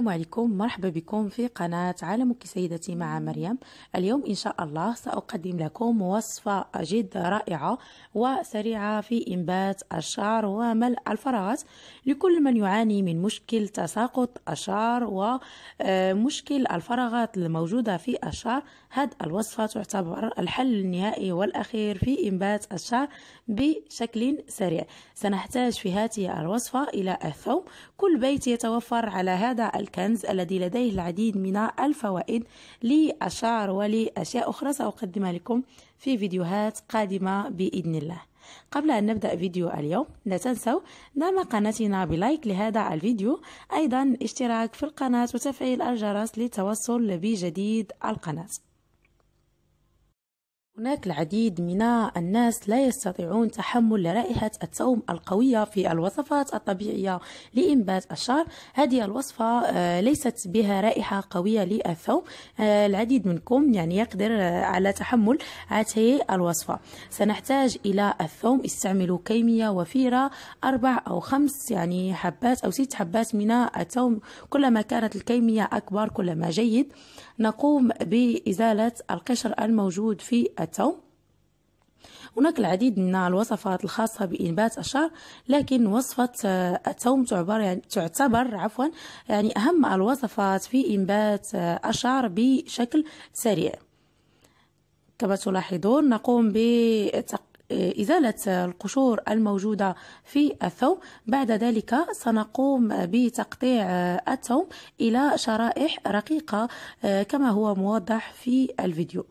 السلام عليكم مرحبا بكم في قناة عالمك سيدتي مع مريم اليوم إن شاء الله سأقدم لكم وصفة جد رائعة وسريعة في إنبات الشعر وملء الفراغات لكل من يعاني من مشكل تساقط الشعر ومشكل آه، الفراغات الموجودة في الشعر هذه الوصفة تعتبر الحل النهائي والأخير في إنبات الشعر بشكل سريع سنحتاج في هذه الوصفة إلى الثوم كل بيت يتوفر على هذا الكنز الذي لديه العديد من الفوائد لأشعار ولأشياء أخرى سأقدمها لكم في فيديوهات قادمة بإذن الله قبل أن نبدأ فيديو اليوم لا تنسوا دعم قناتنا بلايك لهذا الفيديو أيضا اشتراك في القناة وتفعيل الجرس للتوصل بجديد القناة هناك العديد من الناس لا يستطيعون تحمل رائحة التوم القوية في الوصفات الطبيعية لإنبات الشعر هذه الوصفة آه، ليست بها رائحة قوية للثوم آه، العديد منكم يعني يقدر آه، على تحمل هذه الوصفة سنحتاج إلى الثوم استعملوا كمية وفيرة أربع أو خمس يعني حبات أو ست حبات من الثوم كلما كانت الكمية أكبر كلما جيد نقوم بإزالة القشر الموجود في التوم هناك العديد من الوصفات الخاصة بإنبات الشعر لكن وصفة آه، التوم تعبر يعني تعتبر عفوا يعني أهم الوصفات في إنبات آه، الشعر بشكل سريع كما تلاحظون نقوم بتق إزالة القشور الموجودة في الثوم بعد ذلك سنقوم بتقطيع الثوم إلى شرائح رقيقة آه، كما هو موضح في الفيديو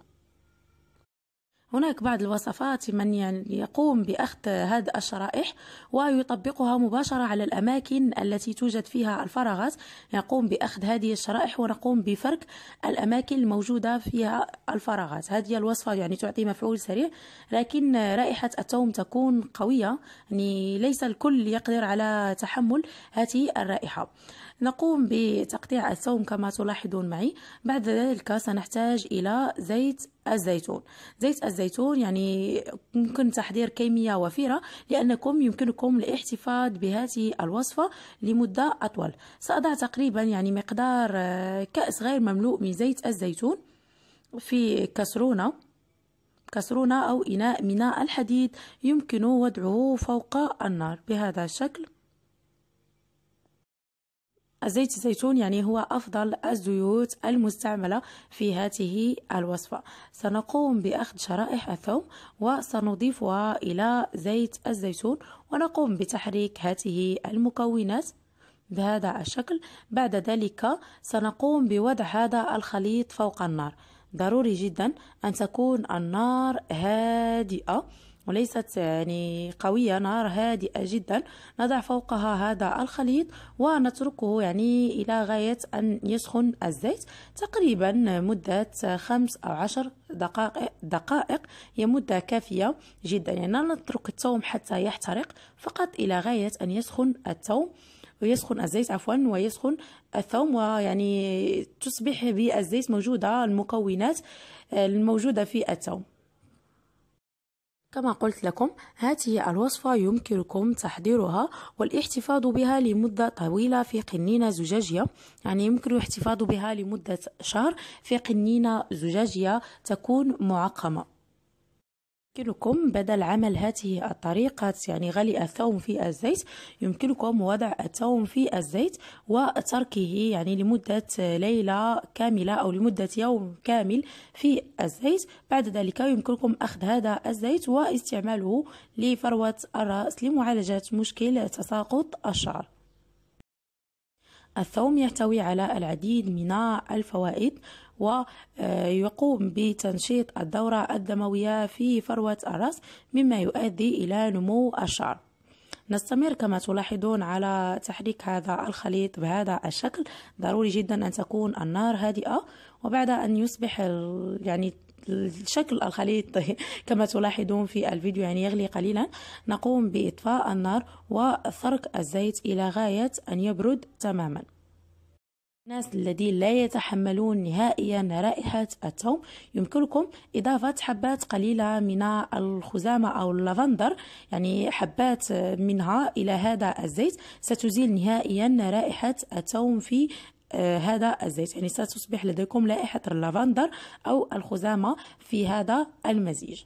هناك بعض الوصفات من يقوم بأخذ هذه الشرائح ويطبقها مباشرة على الأماكن التي توجد فيها الفراغات يقوم بأخذ هذه الشرائح ونقوم بفرك الأماكن الموجودة فيها الفراغات هذه الوصفة يعني تعطي مفعول سريع لكن رائحة التوم تكون قوية يعني ليس الكل يقدر على تحمل هذه الرائحة نقوم بتقطيع الثوم كما تلاحظون معي بعد ذلك سنحتاج إلى زيت الزيتون زيت الزيتون يعني يمكن تحضير كمية وفيرة لأنكم يمكنكم الاحتفاظ بهذه الوصفة لمدة أطول سأضع تقريبا يعني مقدار آه، كأس غير مملوء من زيت الزيتون في كسرونة كسرونة أو إناء من الحديد يمكن وضعه فوق النار بهذا الشكل زيت الزيتون يعني هو أفضل الزيوت المستعملة في هذه الوصفة سنقوم بأخذ شرائح الثوم وسنضيفها إلى زيت الزيتون ونقوم بتحريك هذه المكونات بهذا الشكل بعد ذلك سنقوم بوضع هذا الخليط فوق النار ضروري جدا أن تكون النار هادئة وليست يعني قوية نار هادئة جدا نضع فوقها هذا الخليط ونتركه يعني إلى غاية أن يسخن الزيت تقريبا مدة خمس أو عشر دقائق, دقائق هي مدة كافية جدا يعني لا نترك التوم حتى يحترق فقط إلى غاية أن يسخن التوم ويسخن الزيت عفوا ويسخن الثوم ويعني تصبح بالزيت موجودة المكونات الموجودة في الثوم كما قلت لكم هذه الوصفة يمكنكم تحضيرها والاحتفاظ بها لمدة طويلة في قنينة زجاجية يعني يمكن الاحتفاظ بها لمدة شهر في قنينة زجاجية تكون معقمة يمكنكم بدل عمل هذه الطريقة يعني غلي الثوم في الزيت يمكنكم وضع الثوم في الزيت وتركه يعني لمدة ليلة كاملة أو لمدة يوم كامل في الزيت بعد ذلك يمكنكم أخذ هذا الزيت واستعماله لفروة الرأس لمعالجة مشكل تساقط الشعر الثوم يحتوي على العديد من الفوائد ويقوم بتنشيط الدورة الدموية في فروة الرأس مما يؤدي إلى نمو الشعر نستمر كما تلاحظون على تحريك هذا الخليط بهذا الشكل ضروري جدا أن تكون النار هادئة وبعد أن يصبح يعني الشكل الخليط كما تلاحظون في الفيديو يعني يغلي قليلا نقوم بإطفاء النار وثرك الزيت إلى غاية أن يبرد تماما الناس الذين لا يتحملون نهائيا رائحة الثوم يمكنكم إضافة حبات قليلة من الخزامة أو اللافندر يعني حبات منها إلى هذا الزيت ستزيل نهائيا رائحة الثوم في آه، هذا الزيت يعني ستصبح لديكم لائحة اللافندر أو الخزامة في هذا المزيج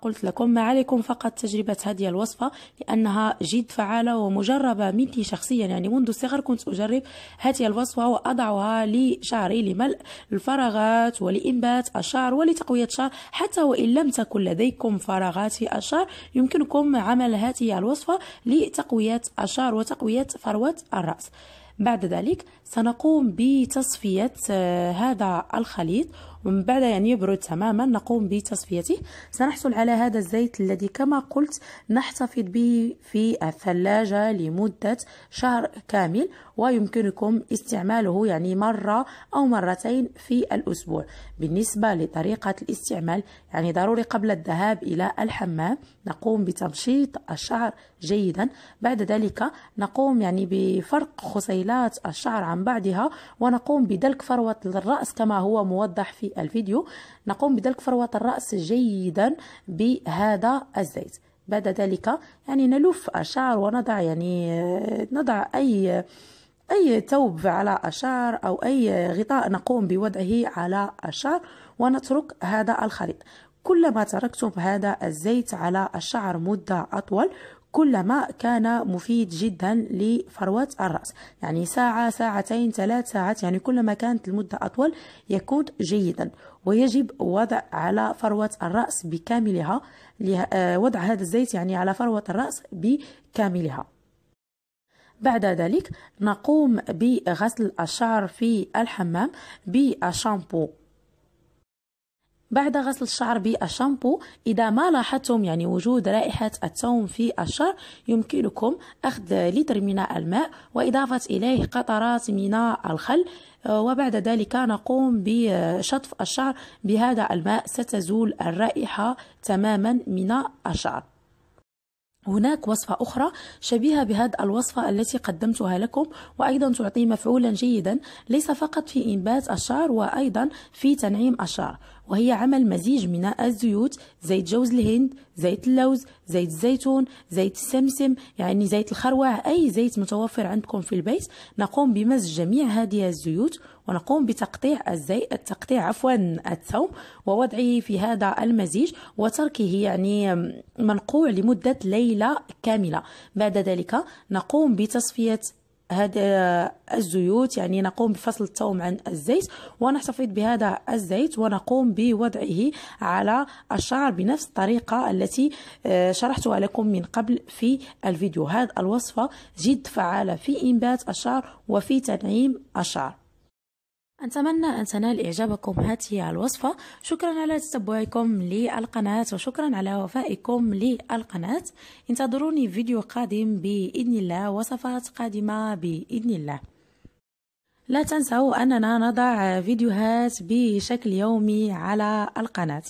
قلت لكم ما عليكم فقط تجربة هذه الوصفة لأنها جد فعالة ومجربة مني شخصيا يعني منذ الصغر كنت أجرب هذه الوصفة وأضعها لشعري لملء الفراغات ولإنبات الشعر ولتقوية الشعر حتى وإن لم تكن لديكم فراغات في الشعر يمكنكم عمل هذه الوصفة لتقوية الشعر وتقوية فروة الرأس بعد ذلك سنقوم بتصفية آه، هذا الخليط ومن بعد يعني يبرد تماما نقوم بتصفيته سنحصل على هذا الزيت الذي كما قلت نحتفظ به في الثلاجة لمدة شهر كامل ويمكنكم استعماله يعني مرة أو مرتين في الأسبوع بالنسبة لطريقة الاستعمال يعني ضروري قبل الذهاب إلى الحمام نقوم بتمشيط الشعر جيدا بعد ذلك نقوم يعني بفرق خصيلات الشعر عن عن بعدها ونقوم بدلك فروة الرأس كما هو موضح في الفيديو نقوم بدلك فروة الرأس جيدا بهذا الزيت بعد ذلك يعني نلف الشعر ونضع يعني نضع أي أي توب على الشعر أو أي غطاء نقوم بوضعه على الشعر ونترك هذا الخليط كلما تركتم هذا الزيت على الشعر مدة أطول كل كان مفيد جدا لفروة الرأس يعني ساعة ساعتين ثلاث ساعات يعني كلما كانت المدة أطول يكون جيدا ويجب وضع على فروة الرأس بكاملها آه، وضع هذا الزيت يعني على فروة الرأس بكاملها بعد ذلك نقوم بغسل الشعر في الحمام بالشامبو بعد غسل الشعر بالشامبو إذا ما لاحظتم يعني وجود رائحة التوم في الشعر يمكنكم أخذ لتر من الماء وإضافة إليه قطرات من الخل آه، وبعد ذلك نقوم بشطف الشعر بهذا الماء ستزول الرائحة تماما من الشعر هناك وصفة أخرى شبيهة بهذه الوصفة التي قدمتها لكم وأيضا تعطي مفعولا جيدا ليس فقط في إنبات الشعر وأيضا في تنعيم الشعر وهي عمل مزيج من الزيوت زيت جوز الهند زيت اللوز زيت الزيتون زيت السمسم يعني زيت الخروع أي زيت متوفر عندكم في البيت نقوم بمزج جميع هذه الزيوت ونقوم بتقطيع الزيت التقطيع عفوا الثوم ووضعه في هذا المزيج وتركه يعني منقوع لمدة ليلة كاملة بعد ذلك نقوم بتصفية هذا الزيوت يعني نقوم بفصل الثوم عن الزيت ونحتفظ بهذا الزيت ونقوم بوضعه على الشعر بنفس الطريقة التي آه، شرحتها لكم من قبل في الفيديو هذه الوصفة جد فعالة في إنبات الشعر وفي تنعيم الشعر أتمنى أن تنال إعجابكم هذه الوصفة شكرا على تتبعكم للقناة وشكرا على وفائكم للقناة انتظروني فيديو قادم بإذن الله وصفات قادمة بإذن الله لا تنسوا أننا نضع فيديوهات بشكل يومي على القناة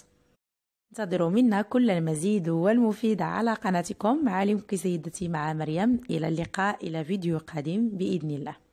انتظروا منا كل المزيد والمفيد على قناتكم عالمك سيدتي مع مريم إلى اللقاء إلى فيديو قادم بإذن الله